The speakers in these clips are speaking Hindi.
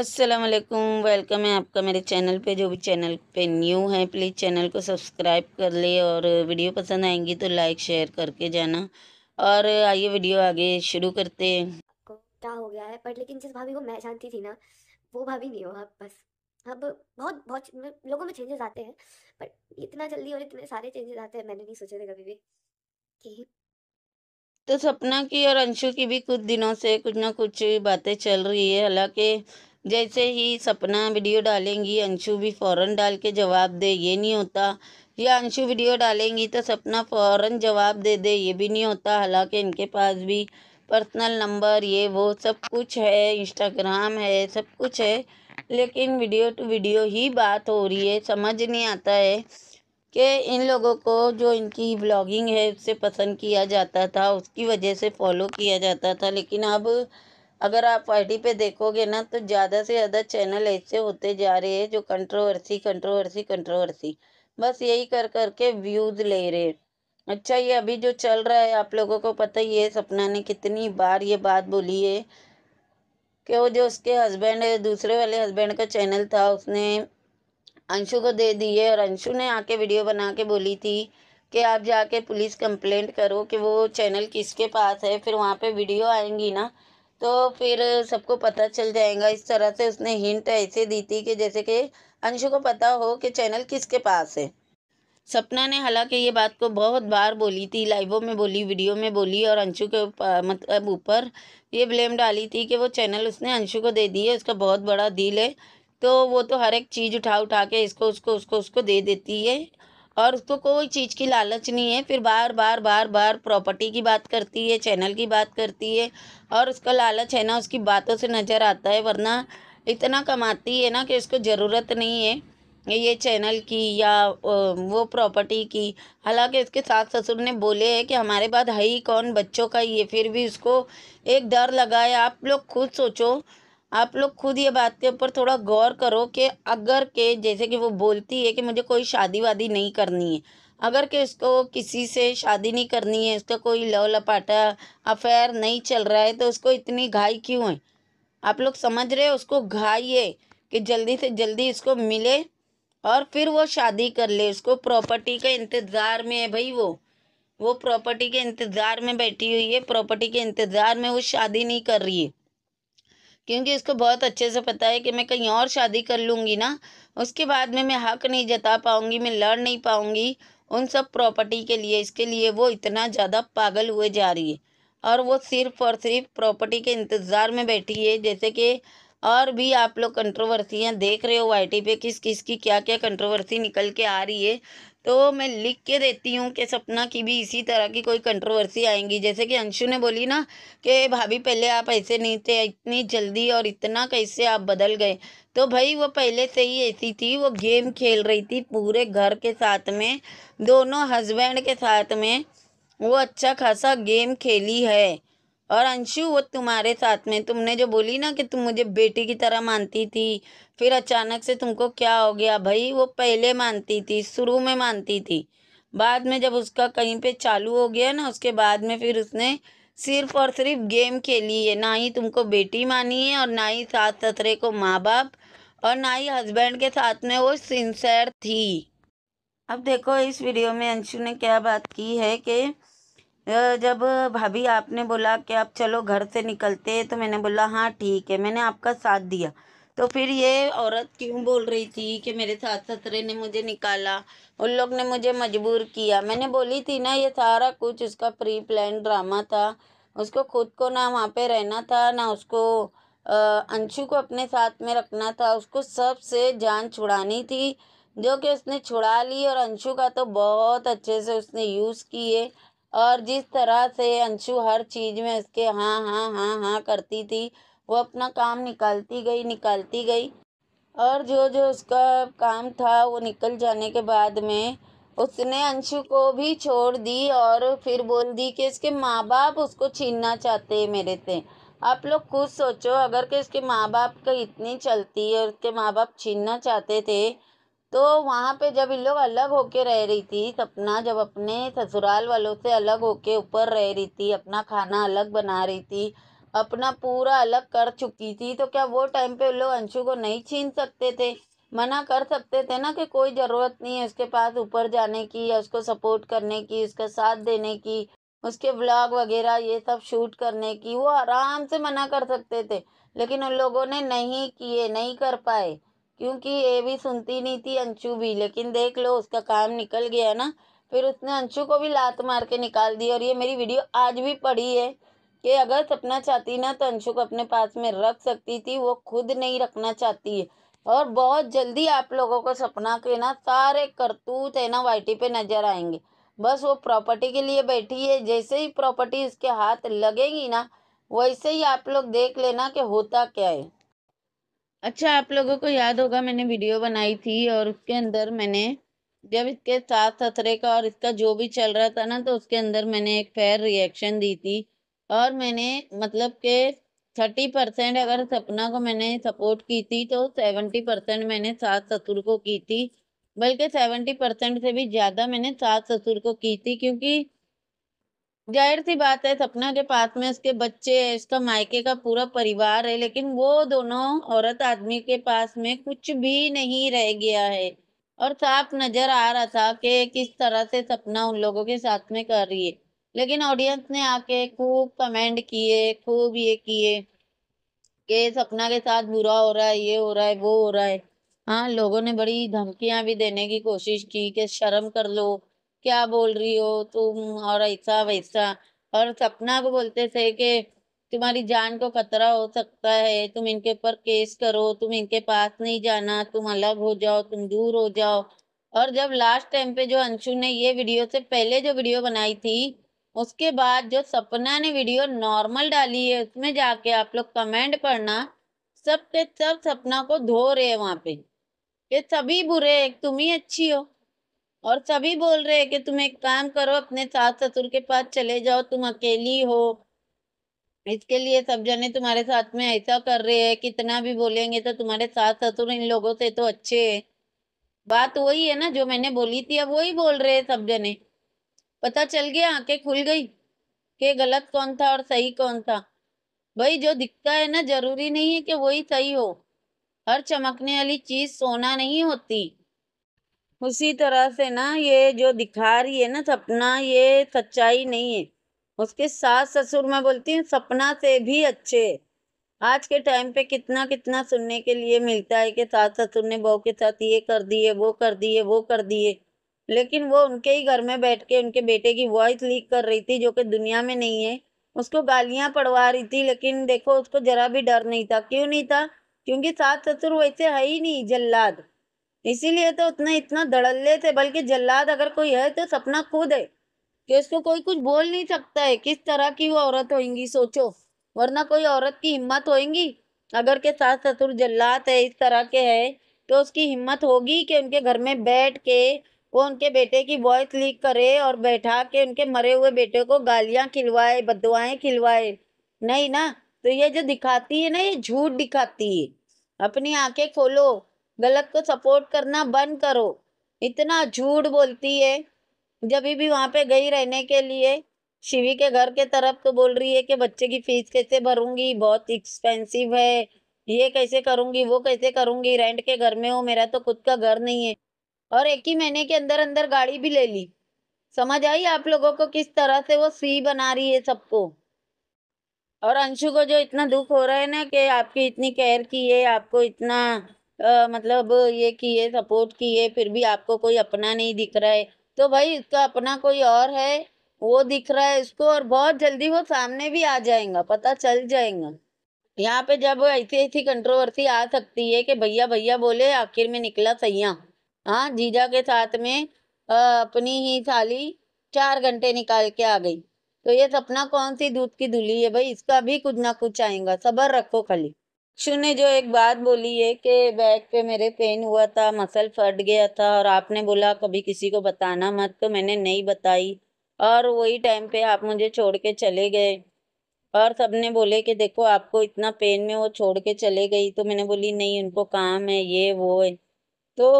असलकम वेलकम है आपका मेरे चैनल पे जो भी चैनल पे न्यू है प्लीज़ चैनल को सब्सक्राइब कर ले और वीडियो पसंद आएंगी तो लाइक शेयर करके जाना और आइए वीडियो आगे शुरू करते हैं क्या हो गया है पर लेकिन जिस भाभी को मैं जानती थी ना वो भाभी नहीं हो अब बस अब बहुत बहुत लोगों में चेंजेस आते हैं पर इतना जल्दी और इतने सारे चेंजेस आते हैं मैंने नहीं सोचा था कभी भी कि तो सपना की और अंशु की भी कुछ दिनों से कुछ ना कुछ बातें चल रही है हालांकि जैसे ही सपना वीडियो डालेंगी अंशु भी फ़ौरन डाल के जवाब दे ये नहीं होता या अंशु वीडियो डालेंगी तो सपना फ़ौरन जवाब दे दे ये भी नहीं होता हालांकि इनके पास भी पर्सनल नंबर ये वो सब कुछ है इंस्टाग्राम है सब कुछ है लेकिन वीडियो टू वीडियो ही बात हो रही है समझ नहीं आता है कि इन लोगों को जो इनकी ब्लॉगिंग है उससे पसंद किया जाता था उसकी वजह से फॉलो किया जाता था लेकिन अब अगर आप आईडी पे देखोगे ना तो ज़्यादा से ज़्यादा चैनल ऐसे होते जा रहे हैं जो कंट्रोवर्सी कंट्रोवर्सी कंट्रोवर्सी बस यही कर कर के व्यूज़ ले रहे हैं अच्छा ये अभी जो चल रहा है आप लोगों को पता ही है सपना ने कितनी बार ये बात बोली है कि वो जो उसके हस्बैंड है दूसरे वाले हस्बैंड का चैनल था उसने अंशु को दे दिए और अंशु ने आके वीडियो बना के बोली थी कि आप जाके पुलिस कंप्लेंट करो कि वो चैनल किसके पास है फिर वहाँ पे वीडियो आएंगी ना तो फिर सबको पता चल जाएगा इस तरह से उसने हिंट ऐसे दी थी कि जैसे कि अंशु को पता हो कि चैनल किसके पास है सपना ने हालांकि ये बात को बहुत बार बोली थी लाइवों में बोली वीडियो में बोली और अंशु के मतलब ऊपर ये ब्लेम डाली थी कि वो चैनल उसने अंशु को दे दी है उसका बहुत बड़ा दिल है तो वो तो हर एक चीज़ उठा उठा के इसको उसको उसको उसको दे देती है और उसको कोई चीज़ की लालच नहीं है फिर बार बार बार बार प्रॉपर्टी की बात करती है चैनल की बात करती है और उसका लालच है ना उसकी बातों से नज़र आता है वरना इतना कमाती है ना कि उसको ज़रूरत नहीं है ये चैनल की या वो प्रॉपर्टी की हालांकि उसके सास ससुर ने बोले हैं कि हमारे पास है ही कौन बच्चों का ये फिर भी उसको एक डर लगा है आप लोग खुद सोचो आप लोग खुद ये बात के ऊपर थोड़ा गौर करो कि अगर के जैसे कि वो बोलती है कि मुझे कोई शादी वादी नहीं करनी है अगर के उसको किसी से शादी नहीं करनी है उसका कोई लव लपाटा अफेयर नहीं चल रहा है तो उसको इतनी घाई क्यों है आप लोग समझ रहे हो उसको घाई है कि जल्दी से जल्दी इसको मिले और फिर वो शादी कर ले उसको प्रॉपर्टी के इंतज़ार में है भाई वो वो प्रॉपर्टी के इंतज़ार में बैठी हुई है प्रॉपर्टी के इंतज़ार में वो शादी नहीं कर रही है क्योंकि उसको बहुत अच्छे से पता है कि मैं कहीं और शादी कर लूँगी ना उसके बाद में मैं हक नहीं जता पाऊँगी मैं लड़ नहीं पाऊँगी उन सब प्रॉपर्टी के लिए इसके लिए वो इतना ज़्यादा पागल हुए जा रही है और वो सिर्फ और सिर्फ प्रॉपर्टी के इंतज़ार में बैठी है जैसे कि और भी आप लोग कंट्रोवर्सियाँ देख रहे हो वाई पे किस किस की क्या क्या कंट्रोवर्सी निकल के आ रही है तो मैं लिख के देती हूँ कि सपना की भी इसी तरह की कोई कंट्रोवर्सी आएंगी जैसे कि अंशु ने बोली ना कि भाभी पहले आप ऐसे नहीं थे इतनी जल्दी और इतना कैसे आप बदल गए तो भाई वो पहले से ही ऐसी थी वो गेम खेल रही थी पूरे घर के साथ में दोनों हस्बैंड के साथ में वो अच्छा खासा गेम खेली है और अंशु वो तुम्हारे साथ में तुमने जो बोली ना कि तुम मुझे बेटी की तरह मानती थी फिर अचानक से तुमको क्या हो गया भाई वो पहले मानती थी शुरू में मानती थी बाद में जब उसका कहीं पे चालू हो गया ना उसके बाद में फिर उसने सिर्फ और सिर्फ गेम खेली है ना ही तुमको बेटी मानी है और ना ही सास ससरे को माँ बाप और ना ही हस्बैंड के साथ में वो सिंसेर थी अब देखो इस वीडियो में अंशु ने क्या बात की है कि जब भाभी आपने बोला कि आप चलो घर से निकलते हैं तो मैंने बोला हाँ ठीक है मैंने आपका साथ दिया तो फिर ये औरत क्यों बोल रही थी कि मेरे सास ससरे ने मुझे निकाला उन लोग ने मुझे मजबूर किया मैंने बोली थी ना ये सारा कुछ उसका प्री प्लान ड्रामा था उसको खुद को ना वहाँ पे रहना था ना उसको अंशु को अपने साथ में रखना था उसको सबसे जान छुड़ानी थी जो कि उसने छुड़ा ली और अंशु का तो बहुत अच्छे से उसने यूज़ किए और जिस तरह से अंशु हर चीज़ में उसके हाँ हाँ हाँ हाँ करती थी वो अपना काम निकालती गई निकालती गई और जो जो उसका काम था वो निकल जाने के बाद में उसने अंशु को भी छोड़ दी और फिर बोल दी कि इसके माँ बाप उसको छीनना चाहते हैं मेरे से आप लोग खुद सोचो अगर कि इसके माँ बाप का इतनी चलती है उसके माँ बाप छीनना चाहते थे तो वहाँ पे जब इन लोग अलग होके रह रही थी सपना जब अपने ससुराल वालों से अलग होके ऊपर रह रही थी अपना खाना अलग बना रही थी अपना पूरा अलग कर चुकी थी तो क्या वो टाइम पे लोग अंशु को नहीं छीन सकते थे मना कर सकते थे ना कि कोई ज़रूरत नहीं है उसके पास ऊपर जाने की या उसको सपोर्ट करने की उसका साथ देने की उसके ब्लॉग वगैरह ये सब शूट करने की वो आराम से मना कर सकते थे लेकिन उन लोगों ने नहीं किए नहीं कर पाए क्योंकि ये भी सुनती नहीं थी अंशु भी लेकिन देख लो उसका काम निकल गया ना फिर उसने अंशु को भी लात मार के निकाल दी और ये मेरी वीडियो आज भी पड़ी है कि अगर सपना चाहती ना तो अंशु को अपने पास में रख सकती थी वो खुद नहीं रखना चाहती है और बहुत जल्दी आप लोगों को सपना के ना सारे करतूत है ना वाइटी पे नज़र आएंगे बस वो प्रॉपर्टी के लिए बैठी है जैसे ही प्रॉपर्टी उसके हाथ लगेगी ना वैसे ही आप लोग देख लेना कि होता क्या है अच्छा आप लोगों को याद होगा मैंने वीडियो बनाई थी और उसके अंदर मैंने जब इसके साथ सतरे का और इसका जो भी चल रहा था ना तो उसके अंदर मैंने एक फेयर रिएक्शन दी थी और मैंने मतलब के थर्टी परसेंट अगर सपना को मैंने सपोर्ट की थी तो सेवेंटी परसेंट मैंने सास ससुर को की थी बल्कि सेवेंटी परसेंट से भी ज़्यादा मैंने सास ससुर को की थी क्योंकि जाहिर सी बात है सपना के पास में उसके बच्चे है उसका मायके का पूरा परिवार है लेकिन वो दोनों औरत आदमी के पास में कुछ भी नहीं रह गया है और साफ नजर आ रहा था कि किस तरह से सपना उन लोगों के साथ में कर रही है लेकिन ऑडियंस ने आके खूब कमेंट किए खूब ये किए कि सपना के साथ बुरा हो रहा है ये हो रहा है वो हो रहा है हाँ लोगों ने बड़ी धमकियां भी देने की कोशिश की कि शर्म कर लो क्या बोल रही हो तुम और ऐसा वैसा और सपना को बोलते थे कि तुम्हारी जान को खतरा हो सकता है तुम इनके ऊपर केस करो तुम इनके पास नहीं जाना तुम अलग हो जाओ तुम दूर हो जाओ और जब लास्ट टाइम पे जो अंशु ने ये वीडियो से पहले जो वीडियो बनाई थी उसके बाद जो सपना ने वीडियो नॉर्मल डाली है उसमें जाके आप लोग कमेंट पढ़ना सब के सब सपना को धो रहे हैं वहाँ पे ये सभी बुरे तुम ही अच्छी हो और सभी बोल रहे हैं कि तुम एक काम करो अपने सास ससुर के पास चले जाओ तुम अकेली हो इसके लिए सब जने तुम्हारे साथ में ऐसा कर रहे हैं कितना भी बोलेंगे तो तुम्हारे सास ससुर इन लोगों से तो अच्छे है बात वही है ना जो मैंने बोली थी अब वही बोल रहे हैं सब जने पता चल गया आंखें खुल गई कि गलत कौन था और सही कौन था भाई जो दिखता है ना जरूरी नहीं है कि वही सही हो हर चमकने वाली चीज सोना नहीं होती उसी तरह से ना ये जो दिखा रही है ना सपना ये सच्चाई नहीं है उसके सास ससुर मैं बोलती हूँ सपना से भी अच्छे आज के टाइम पे कितना कितना सुनने के लिए मिलता है कि सास ससुर ने बहू के साथ ये कर दिए वो कर दिए वो कर दिए लेकिन वो उनके ही घर में बैठ के उनके बेटे की वॉइस लीक कर रही थी जो कि दुनिया में नहीं है उसको गालियाँ पड़वा रही थी लेकिन देखो उसको जरा भी डर नहीं था क्यों नहीं था क्योंकि सास ससुर वैसे है ही नहीं जल्लाद इसीलिए तो उतने इतना धड़ल्ले थे बल्कि जल्लाद अगर कोई है तो सपना खुद है कि उसको कोई कुछ बोल नहीं सकता है किस तरह की वो औरत होएंगी सोचो वरना कोई औरत की हिम्मत होएंगी अगर के सास ससुर जल्लाद है इस तरह के है तो उसकी हिम्मत होगी कि उनके घर में बैठ के वो उनके बेटे की वॉइस लीक करे और बैठा के उनके मरे हुए बेटे को गालियाँ खिलवाए बदवाएँ खिलवाए नहीं ना तो ये जो दिखाती है ना ये झूठ दिखाती है अपनी आंखें खोलो गलत को सपोर्ट करना बंद करो इतना झूठ बोलती है जब भी वहाँ पे गई रहने के लिए शिवी के घर के तरफ तो बोल रही है कि बच्चे की फीस कैसे भरूंगी बहुत एक्सपेंसिव है ये कैसे करूंगी वो कैसे करूंगी रेंट के घर में हो मेरा तो खुद का घर नहीं है और एक ही महीने के अंदर अंदर गाड़ी भी ले ली समझ आई आप लोगों को किस तरह से वो सी बना रही है सबको और अंशु को जो इतना दुख हो रहा है ना कि आपकी इतनी केयर की है आपको इतना आ, मतलब ये किए सपोर्ट किए फिर भी आपको कोई अपना नहीं दिख रहा है तो भाई इसका अपना कोई और है वो दिख रहा है इसको और बहुत जल्दी वो सामने भी आ जाएगा पता चल जाएगा यहाँ पे जब ऐसी ऐसी कंट्रोवर्सी आ सकती है कि भैया भैया बोले आखिर में निकला सैया हाँ जीजा के साथ में आ, अपनी ही साली चार घंटे निकाल के आ गई तो ये सपना कौन सी दूध की धुली है भाई इसका भी कुछ ना कुछ आएगा सबर रखो खाली शिव ने जो एक बात बोली है कि बैग पे मेरे पेन हुआ था मसल फट गया था और आपने बोला कभी किसी को बताना मत तो मैंने नहीं बताई और वही टाइम पे आप मुझे छोड़ के चले गए और सबने बोले कि देखो आपको इतना पेन में वो छोड़ के चले गई तो मैंने बोली नहीं उनको काम है ये वो है तो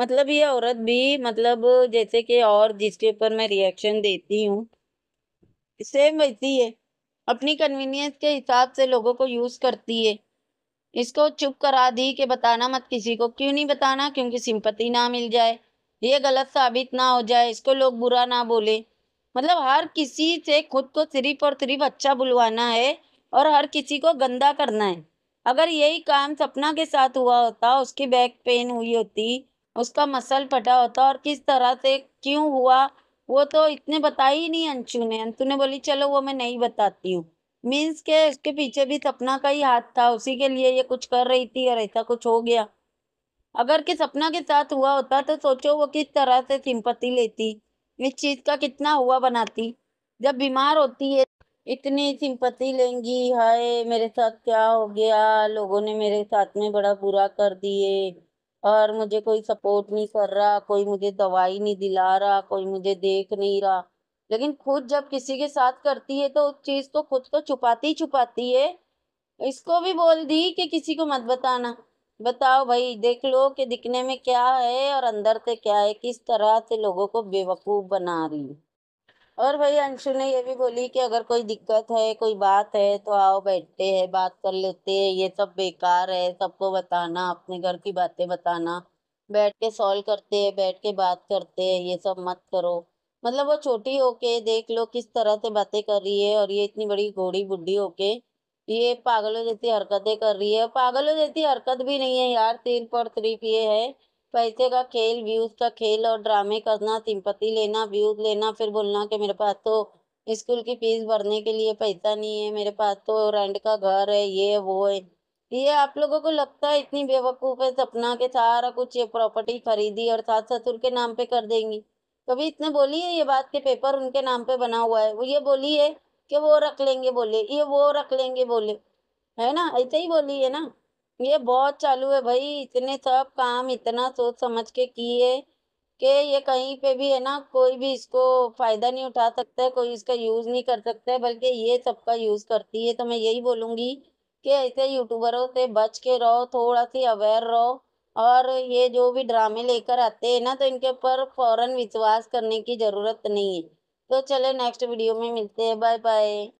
मतलब ये औरत भी मतलब जैसे कि और जिसके ऊपर मैं रिएक्शन देती हूँ सेम वैसी है अपनी कन्वीनियंस के हिसाब से लोगों को यूज़ करती है इसको चुप करा दी कि बताना मत किसी को क्यों नहीं बताना क्योंकि सिंपत्ति ना मिल जाए ये गलत साबित ना हो जाए इसको लोग बुरा ना बोले मतलब हर किसी से खुद को सिर्फ और सिर्फ अच्छा बुलवाना है और हर किसी को गंदा करना है अगर यही काम सपना के साथ हुआ होता उसकी बैक पेन हुई होती उसका मसल फटा होता और किस तरह से क्यों हुआ वो तो इतने बताई नहीं अंशु ने अंशु ने बोली चलो वो मैं नहीं बताती हूँ मीन्स के उसके पीछे भी सपना का ही हाथ था उसी के लिए ये कुछ कर रही थी और ऐसा कुछ हो गया अगर कि सपना के साथ हुआ होता तो सोचो वो किस तरह से सिंपत्ति लेती इस चीज़ का कितना हुआ बनाती जब बीमार होती है इतनी सिंपत्ति लेंगी हाय मेरे साथ क्या हो गया लोगों ने मेरे साथ में बड़ा बुरा कर दिए और मुझे कोई सपोर्ट नहीं कर रहा कोई मुझे दवाई नहीं दिला रहा कोई मुझे देख नहीं रहा लेकिन खुद जब किसी के साथ करती है तो उस चीज़ को खुद को तो छुपाती ही छुपाती है इसको भी बोल दी कि किसी को मत बताना बताओ भाई देख लो कि दिखने में क्या है और अंदर से क्या है किस तरह से लोगों को बेवकूफ़ बना रही है और भाई अंशु ने ये भी बोली कि अगर कोई दिक्कत है कोई बात है तो आओ बैठते हैं बात कर लेते हैं ये सब बेकार है सबको बताना अपने घर की बातें बताना बैठ के सॉल्व करते हैं बैठ के बात करते हैं ये सब मत करो मतलब वो छोटी होके देख लो किस तरह से बातें कर रही है और ये इतनी बड़ी घोड़ी बुढ़ी होके ये पागलों जैसी हरकतें कर रही है पागलों जैसी हरकत भी नहीं है यार तीन पर थ्री ये है पैसे का खेल व्यूज का खेल और ड्रामे करना सिंपत्ति लेना व्यूज लेना फिर बोलना कि मेरे पास तो स्कूल की फीस भरने के लिए पैसा नहीं है मेरे पास तो रेंट का घर है ये है वो है ये आप लोगों को लगता है इतनी बेवकूफ़ है सपना के सारा कुछ ये प्रॉपर्टी खरीदी और सास ससुर के नाम पे कर देंगी कभी इतने बोली है ये बात के पेपर उनके नाम पे बना हुआ है वो ये बोली है कि वो रख लेंगे बोले ये वो रख लेंगे बोले है ना ऐसे ही बोली है ना ये बहुत चालू है भाई इतने सब काम इतना सोच समझ के किए कि ये कहीं पे भी है ना कोई भी इसको फ़ायदा नहीं उठा सकता है कोई इसका यूज़ नहीं कर सकता है बल्कि ये सबका यूज़ करती है तो मैं यही बोलूँगी कि ऐसे यूट्यूबरों से बच के रहो थोड़ा सी अवेयर रहो और ये जो भी ड्रामे लेकर आते हैं ना तो इनके ऊपर फ़ौरन विश्वास करने की ज़रूरत नहीं है तो चले नेक्स्ट वीडियो में मिलते हैं बाय बाय